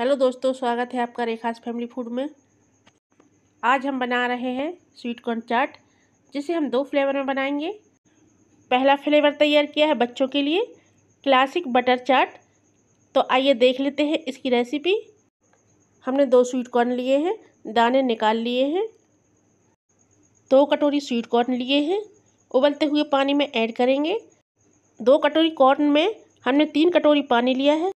hello दोस्तों स्वागत है आपका रेखास फैमिली फूड में आज हम बना रहे हैं स्वीट कॉर्न चाट जिसे हम दो फ्लेवर में बनाएंगे पहला फ्लेवर तैयार किया है बच्चों के लिए क्लासिक बटर चाट तो आइए देख लेते हैं इसकी रेसिपी हमने दो स्वीट कॉर्न लिए हैं दाने निकाल लिए हैं दो कटोरी स्वीट कॉर्न लिए हैं उबलते हुए पानी में ऐड करेंगे दो कटोरी कॉर्न में हमने तीन कटोरी पानी लिया है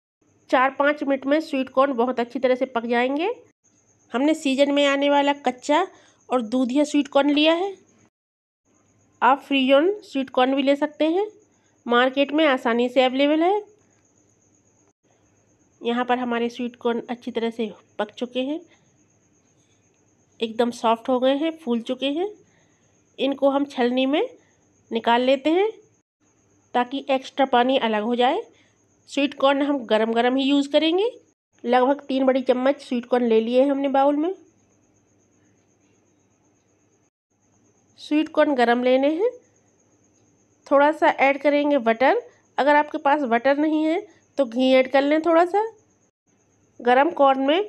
चार पाँच मिनट में स्वीट कॉर्न बहुत अच्छी तरह से पक जाएंगे हमने सीजन में आने वाला कच्चा और दूधिया स्वीट कॉर्न लिया है आप फ्री ऑन स्वीट कॉर्न भी ले सकते हैं मार्केट में आसानी से अवेलेबल है यहाँ पर हमारे स्वीट कॉर्न अच्छी तरह से पक चुके हैं एकदम सॉफ्ट हो गए हैं फूल चुके हैं इनको हम छलनी में निकाल लेते हैं ताकि एक्स्ट्रा पानी अलग हो जाए स्वीट कॉर्न हम गरम गरम ही यूज़ करेंगे लगभग तीन बड़ी चम्मच स्वीट कॉर्न ले लिए हमने बाउल में स्वीट कॉर्न गरम लेने हैं थोड़ा सा ऐड करेंगे बटर अगर आपके पास बटर नहीं है तो घी ऐड कर लें थोड़ा सा गरम कॉर्न में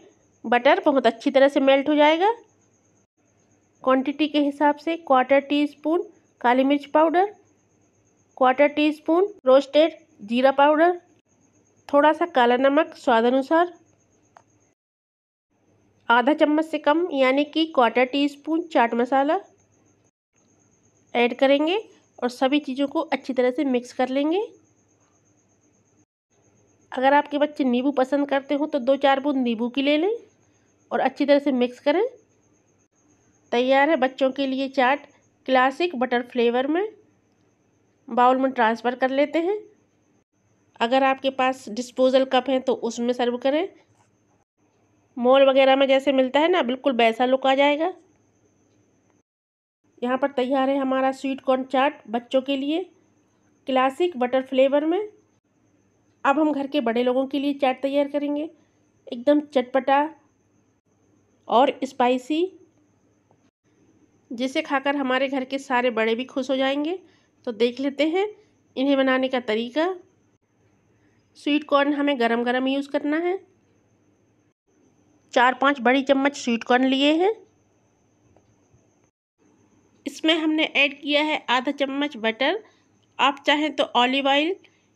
बटर बहुत अच्छी तरह से मेल्ट हो जाएगा क्वांटिटी के हिसाब से क्वार्टर टी स्पून काली मिर्च powder quarter teaspoon roasted जीरा पाउडर थोड़ा सा काला नमक स्वाद अनुसार आधा चम्मच से कम यानी कि quarter teaspoon chaat masala add करेंगे और सभी चीज़ों को अच्छी तरह से मिक्स कर लेंगे अगर आपके बच्चे नींबू पसंद करते हो तो दो चार बूंद नींबू की ले लें और अच्छी तरह से मिक्स करें तैयार है बच्चों के लिए चाट क्लासिक बटर फ्लेवर में बाउल में ट्रांसफ़र कर लेते हैं अगर आपके पास डिस्पोजल कप हैं तो उसमें सर्व करें मॉल वगैरह में जैसे मिलता है ना बिल्कुल वैसा लुक आ जाएगा यहाँ पर तैयार है हमारा स्वीट कॉर्न चाट बच्चों के लिए क्लासिक बटर फ्लेवर में अब हम घर के बड़े लोगों के लिए चाट तैयार करेंगे एकदम चटपटा और स्पाइसी जिसे खाकर हमारे घर के सारे बड़े भी खुश हो जाएंगे तो देख लेते हैं इन्हें बनाने का तरीका स्वीट कॉर्न हमें गरम गरम यूज़ करना है चार पांच बड़ी चम्मच स्वीट कॉर्न लिए हैं इसमें हमने ऐड किया है आधा चम्मच बटर आप चाहें तो ऑलिव ऑयल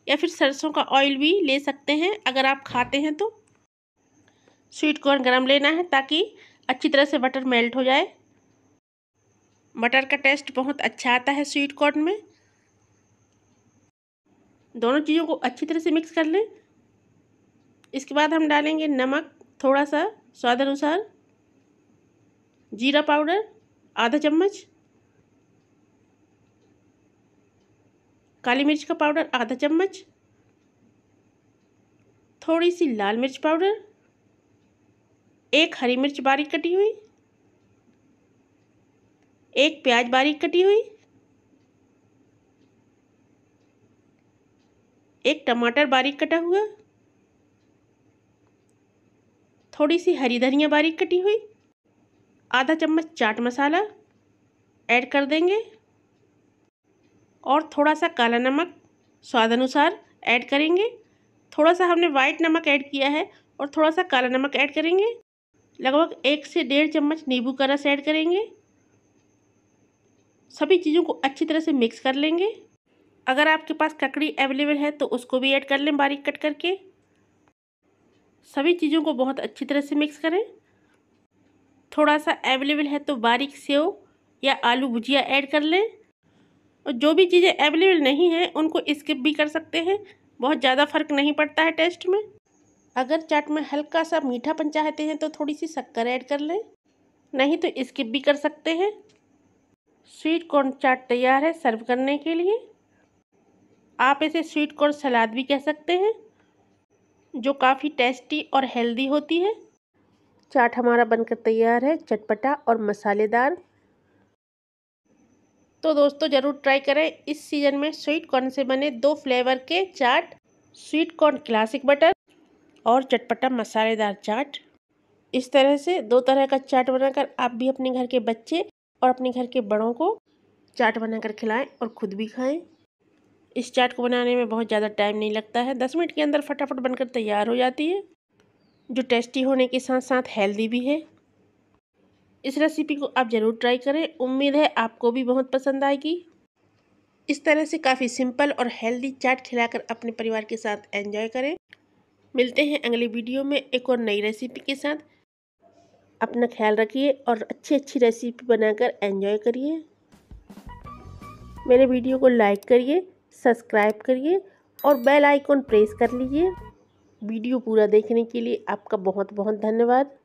या फिर सरसों का ऑयल भी ले सकते हैं अगर आप खाते हैं तो स्वीट कॉर्न गरम लेना है ताकि अच्छी तरह से बटर मेल्ट हो जाए बटर का टेस्ट बहुत अच्छा आता है स्वीट कॉर्न में दोनों चीज़ों को अच्छी तरह से मिक्स कर लें इसके बाद हम डालेंगे नमक थोड़ा सा स्वाद अनुसार जीरा पाउडर आधा चम्मच काली मिर्च का पाउडर आधा चम्मच थोड़ी सी लाल मिर्च पाउडर एक हरी मिर्च बारीक कटी हुई एक प्याज बारीक कटी हुई एक टमाटर बारीक कटा हुआ थोड़ी सी हरी धनिया बारीक कटी हुई आधा चम्मच चाट मसाला ऐड कर देंगे और थोड़ा सा काला नमक स्वाद अनुसार ऐड करेंगे थोड़ा सा हमने वाइट नमक ऐड किया है और थोड़ा सा काला नमक ऐड करेंगे लगभग एक से डेढ़ चम्मच नींबू का रस ऐड करेंगे सभी चीज़ों को अच्छी तरह से मिक्स कर लेंगे अगर आपके पास ककड़ी अवेलेबल है तो उसको भी ऐड कर लें बारीक कट करके सभी चीज़ों को बहुत अच्छी तरह से मिक्स करें थोड़ा सा अवेलेबल है तो बारीक सेव या आलू भुजिया ऐड कर लें और जो भी चीज़ें अवेलेबल नहीं हैं उनको स्किप भी कर सकते हैं बहुत ज़्यादा फ़र्क नहीं पड़ता है टेस्ट में अगर चाट में हल्का सा मीठापन चाहते हैं तो थोड़ी सी शक्कर ऐड कर लें नहीं तो स्किप भी कर सकते हैं स्वीट कॉर्न चाट तैयार है सर्व करने के लिए आप इसे स्वीट कॉर्न सलाद भी कह सकते हैं जो काफ़ी टेस्टी और हेल्दी होती है चाट हमारा बनकर तैयार है चटपटा और मसालेदार तो दोस्तों ज़रूर ट्राई करें इस सीज़न में स्वीट कॉर्न से बने दो फ्लेवर के chaat sweet corn classic butter और चटपटा मसालेदार चाट इस तरह से दो तरह का चाट बनाकर आप भी अपने घर के बच्चे और अपने घर के बड़ों को चाट बनाकर खिलाएं और ख़ुद भी खाएं इस चाट को बनाने में बहुत ज़्यादा टाइम नहीं लगता है दस मिनट के अंदर फटाफट बनकर तैयार हो जाती है जो टेस्टी होने के साथ साथ हेल्दी भी है इस रेसिपी को आप ज़रूर ट्राई करें उम्मीद है आपको भी बहुत पसंद आएगी इस तरह से काफ़ी सिंपल और हेल्दी चाट खिलाकर अपने परिवार के साथ एंजॉय करें मिलते हैं अगली वीडियो में एक और नई रेसिपी के साथ अपना ख्याल रखिए और अच्छी अच्छी रेसिपी बनाकर एंजॉय करिए मेरे वीडियो को लाइक करिए सब्सक्राइब करिए और बेल आइकॉन प्रेस कर लीजिए वीडियो पूरा देखने के लिए आपका बहुत बहुत धन्यवाद